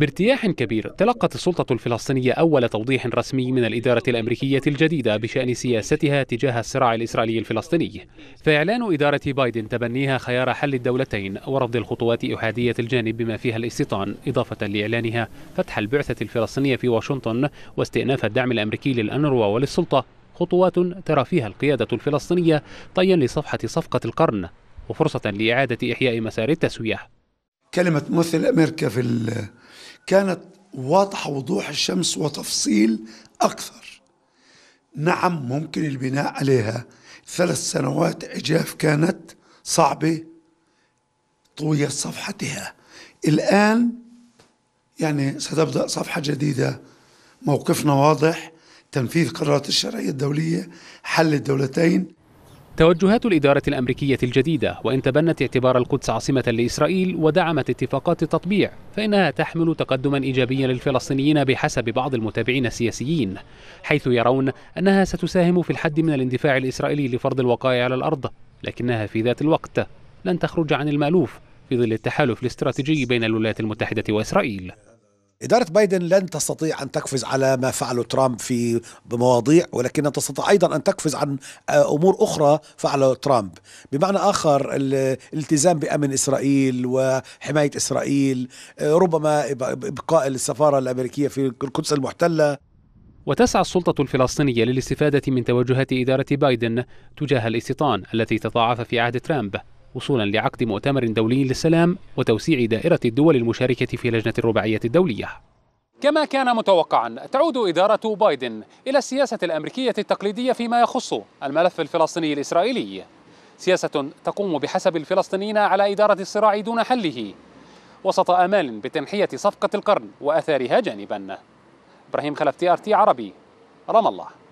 بارتياح كبير تلقت السلطة الفلسطينية أول توضيح رسمي من الإدارة الأمريكية الجديدة بشأن سياستها تجاه الصراع الإسرائيلي الفلسطيني فإعلان إدارة بايدن تبنيها خيار حل الدولتين ورفض الخطوات إحادية الجانب بما فيها الاستيطان إضافة لإعلانها فتح البعثة الفلسطينية في واشنطن واستئناف الدعم الأمريكي للأنروا وللسلطة خطوات ترى فيها القيادة الفلسطينية طيا لصفحة صفقة القرن وفرصة لإعادة إحياء مسار التسوية كلمة ممثل أمريكا في كانت واضحة وضوح الشمس وتفصيل أكثر نعم ممكن البناء عليها ثلاث سنوات عجاف كانت صعبة طويت صفحتها الآن يعني ستبدأ صفحة جديدة موقفنا واضح تنفيذ قرارات الشرعية الدولية حل الدولتين توجهات الإدارة الأمريكية الجديدة وإن تبنت اعتبار القدس عاصمة لإسرائيل ودعمت اتفاقات التطبيع فإنها تحمل تقدما إيجابيا للفلسطينيين بحسب بعض المتابعين السياسيين حيث يرون أنها ستساهم في الحد من الاندفاع الإسرائيلي لفرض الوقائع على الأرض لكنها في ذات الوقت لن تخرج عن المألوف في ظل التحالف الاستراتيجي بين الولايات المتحدة وإسرائيل إدارة بايدن لن تستطيع أن تقفز على ما فعله ترامب في مواضيع ولكنها تستطيع أيضا أن تقفز عن آه، أمور أخرى فعله ترامب بمعنى آخر الالتزام بأمن إسرائيل وحماية إسرائيل آه، ربما إبقاء السفارة الأمريكية في القدس المحتلة وتسعى السلطة الفلسطينية للاستفادة من توجهات إدارة بايدن تجاه الاستيطان التي تضاعف في عهد ترامب وصولا لعقد مؤتمر دولي للسلام وتوسيع دائرة الدول المشاركة في لجنة الرباعية الدولية كما كان متوقعا تعود إدارة بايدن إلى السياسة الأمريكية التقليدية فيما يخص الملف الفلسطيني الإسرائيلي سياسة تقوم بحسب الفلسطينيين على إدارة الصراع دون حله وسط آمال بتنحية صفقة القرن وأثارها جانبا إبراهيم خلف تي آر تي عربي رام الله